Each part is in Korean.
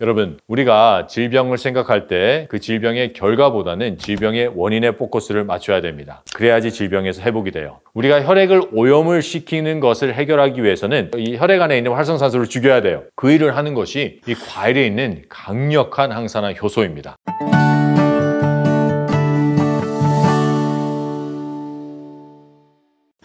여러분, 우리가 질병을 생각할 때 그 질병의 결과보다는 질병의 원인에 포커스를 맞춰야 됩니다. 그래야지 질병에서 회복이 돼요. 우리가 혈액을 오염을 시키는 것을 해결하기 위해서는 이 혈액 안에 있는 활성산소를 죽여야 돼요. 그 일을 하는 것이 이 과일에 있는 강력한 항산화 효소입니다.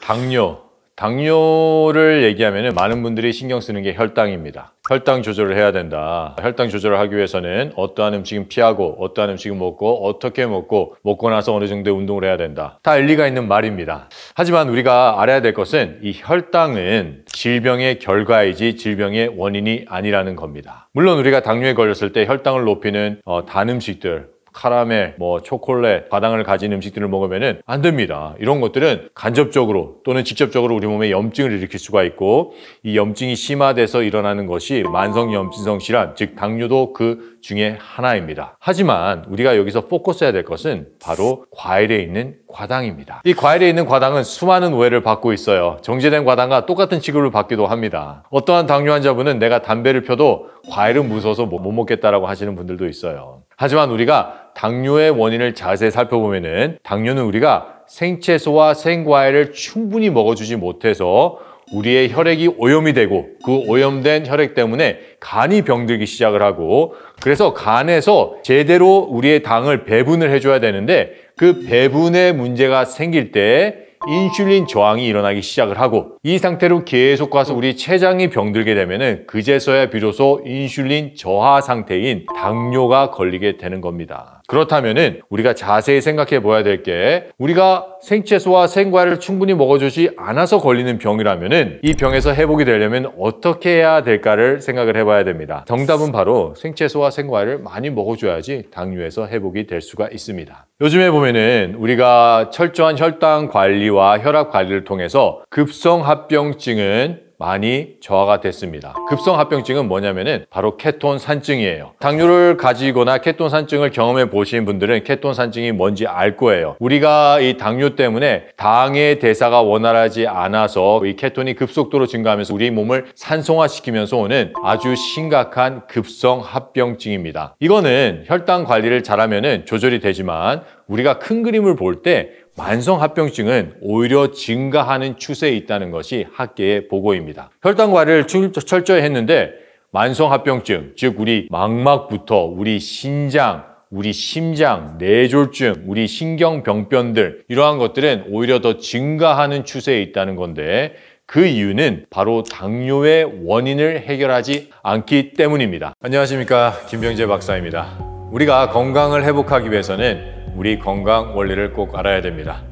당뇨, 당뇨를 얘기하면 많은 분들이 신경 쓰는 게 혈당입니다. 혈당 조절을 해야 된다. 혈당 조절을 하기 위해서는 어떠한 음식은 피하고 어떠한 음식은 먹고 어떻게 먹고 먹고 나서 어느 정도의 운동을 해야 된다. 다 일리가 있는 말입니다. 하지만 우리가 알아야 될 것은 이 혈당은 질병의 결과이지 질병의 원인이 아니라는 겁니다. 물론 우리가 당뇨에 걸렸을 때 혈당을 높이는 어, 단 음식들 카라멜, 뭐초콜렛 바당을 가진 음식들을 먹으면 안 됩니다. 이런 것들은 간접적으로 또는 직접적으로 우리 몸에 염증을 일으킬 수가 있고 이 염증이 심화돼서 일어나는 것이 만성 염증성 질환, 즉 당뇨도 그 중에 하나입니다. 하지만 우리가 여기서 포커스해야 될 것은 바로 과일에 있는 과당입니다. 이 과일에 있는 과당은 수많은 오해를 받고 있어요. 정제된 과당과 똑같은 취급을 받기도 합니다. 어떠한 당뇨 환자분은 내가 담배를 펴도 과일은 무서워서 못 먹겠다라고 하시는 분들도 있어요. 하지만 우리가 당뇨의 원인을 자세히 살펴보면 당뇨는 우리가 생채소와 생과일을 충분히 먹어주지 못해서 우리의 혈액이 오염이 되고 그 오염된 혈액 때문에 간이 병들기 시작을 하고 그래서 간에서 제대로 우리의 당을 배분을 해줘야 되는데 그 배분에 문제가 생길 때 인슐린 저항이 일어나기 시작을 하고 이 상태로 계속 가서 우리 췌장이 병들게 되면은 그제서야 비로소 인슐린 저하 상태인 당뇨가 걸리게 되는 겁니다. 그렇다면 우리가 자세히 생각해 보아야 될 게 우리가 생채소와 생과를 충분히 먹어주지 않아서 걸리는 병이라면이 병에서 회복이 되려면 어떻게 해야 될까를 생각을 해봐야 됩니다. 정답은 바로 생채소와 생과를 많이 먹어줘야지 당뇨에서 회복이 될 수가 있습니다. 요즘에 보면은 우리가 철저한 혈당 관리와 혈압 관리를 통해서 급성 합병증은 많이 저하가 됐습니다. 급성합병증은 뭐냐면은 바로 케톤 산증이에요. 당뇨를 가지거나 케톤 산증을 경험해 보신 분들은 케톤 산증이 뭔지 알 거예요. 우리가 이 당뇨 때문에 당의 대사가 원활하지 않아서 이 케톤이 급속도로 증가하면서 우리 몸을 산성화시키면서 오는 아주 심각한 급성합병증입니다. 이거는 혈당 관리를 잘하면 조절이 되지만 우리가 큰 그림을 볼때 만성합병증은 오히려 증가하는 추세에 있다는 것이 학계의 보고입니다. 혈당과를 철저히 했는데 만성합병증, 즉 우리 망막부터 우리 신장, 우리 심장, 뇌졸중, 우리 신경병변들 이러한 것들은 오히려 더 증가하는 추세에 있다는 건데 그 이유는 바로 당뇨의 원인을 해결하지 않기 때문입니다. 안녕하십니까 김병재 박사입니다. 우리가 건강을 회복하기 위해서는 우리 건강 원리를 꼭 알아야 됩니다.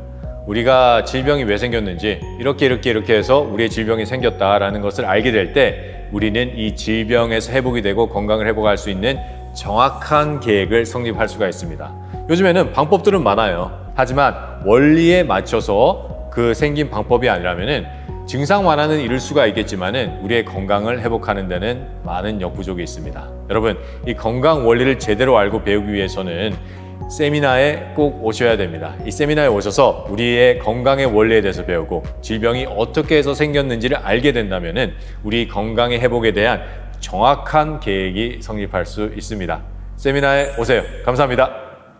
우리가 질병이 왜 생겼는지 이렇게 이렇게 이렇게 해서 우리의 질병이 생겼다라는 것을 알게 될 때 우리는 이 질병에서 회복이 되고 건강을 회복할 수 있는 정확한 계획을 성립할 수가 있습니다. 요즘에는 방법들은 많아요. 하지만 원리에 맞춰서 그 생긴 방법이 아니라면은 증상 완화는 이룰 수가 있겠지만은 우리의 건강을 회복하는 데는 많은 역부족이 있습니다. 여러분, 이 건강 원리를 제대로 알고 배우기 위해서는 세미나에 꼭 오셔야 됩니다. 이 세미나에 오셔서 우리의 건강의 원리에 대해서 배우고 질병이 어떻게 해서 생겼는지를 알게 된다면 우리 건강의 회복에 대한 정확한 계획이 성립할 수 있습니다. 세미나에 오세요. 감사합니다.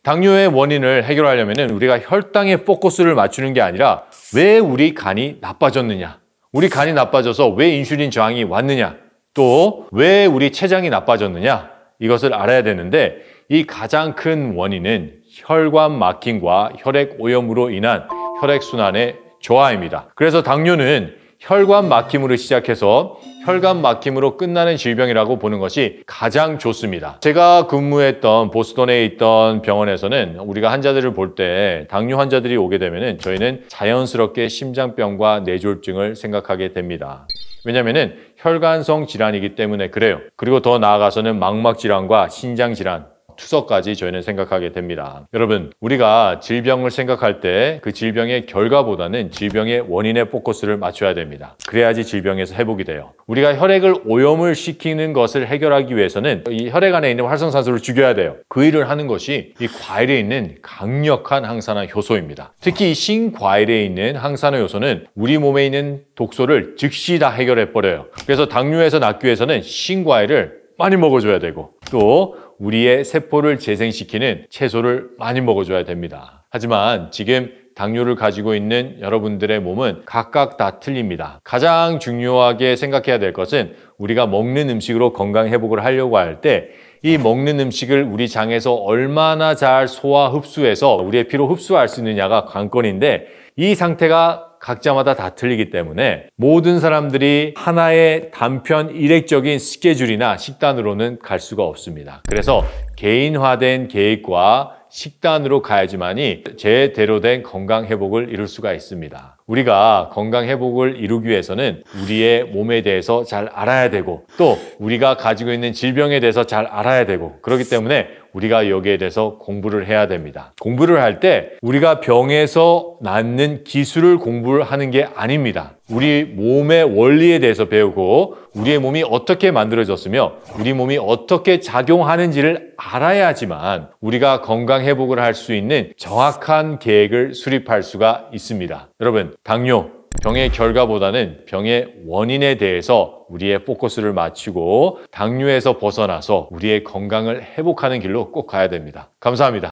당뇨의 원인을 해결하려면 우리가 혈당에 포커스를 맞추는 게 아니라 왜 우리 간이 나빠졌느냐, 우리 간이 나빠져서 왜 인슐린 저항이 왔느냐, 또왜 우리 췌장이 나빠졌느냐 이것을 알아야 되는데 이 가장 큰 원인은 혈관 막힘과 혈액 오염으로 인한 혈액순환의 저하입니다. 그래서 당뇨는 혈관 막힘으로 시작해서 혈관 막힘으로 끝나는 질병이라고 보는 것이 가장 좋습니다. 제가 근무했던 보스턴에 있던 병원에서는 우리가 환자들을 볼 때 당뇨 환자들이 오게 되면 저희는 자연스럽게 심장병과 뇌졸중을 생각하게 됩니다. 왜냐면은 혈관성 질환이기 때문에 그래요. 그리고 더 나아가서는 망막 질환과 신장 질환, 추석까지 저희는 생각하게 됩니다. 여러분, 우리가 질병을 생각할 때 그 질병의 결과보다는 질병의 원인에 포커스를 맞춰야 됩니다. 그래야지 질병에서 회복이 돼요. 우리가 혈액을 오염을 시키는 것을 해결하기 위해서는 이 혈액 안에 있는 활성산소를 죽여야 돼요. 그 일을 하는 것이 이 과일에 있는 강력한 항산화 효소입니다. 특히 이 신과일에 있는 항산화 효소는 우리 몸에 있는 독소를 즉시 다 해결해 버려요. 그래서 당뇨에서 낫기 위해서는 신과일을 많이 먹어줘야 되고 또 우리의 세포를 재생시키는 채소를 많이 먹어줘야 됩니다. 하지만 지금 당뇨를 가지고 있는 여러분들의 몸은 각각 다 틀립니다. 가장 중요하게 생각해야 될 것은 우리가 먹는 음식으로 건강 회복을 하려고 할 때 이 먹는 음식을 우리 장에서 얼마나 잘 소화 흡수해서 우리의 피로 흡수할 수 있느냐가 관건인데 이 상태가 각자마다 다 틀리기 때문에 모든 사람들이 하나의 단편 일획적인 스케줄이나 식단으로는 갈 수가 없습니다. 그래서 개인화된 계획과 식단으로 가야지만이 제대로 된 건강 회복을 이룰 수가 있습니다. 우리가 건강 회복을 이루기 위해서는 우리의 몸에 대해서 잘 알아야 되고 또 우리가 가지고 있는 질병에 대해서 잘 알아야 되고 그렇기 때문에 우리가 여기에 대해서 공부를 해야 됩니다. 공부를 할 때 우리가 병에서 낫는 기술을 공부를 하는 게 아닙니다. 우리 몸의 원리에 대해서 배우고 우리의 몸이 어떻게 만들어졌으며 우리 몸이 어떻게 작용하는지를 알아야지만 우리가 건강 회복을 할 수 있는 정확한 계획을 수립할 수가 있습니다. 여러분, 당뇨, 병의 결과보다는 병의 원인에 대해서 우리의 포커스를 맞추고 당뇨에서 벗어나서 우리의 건강을 회복하는 길로 꼭 가야 됩니다. 감사합니다.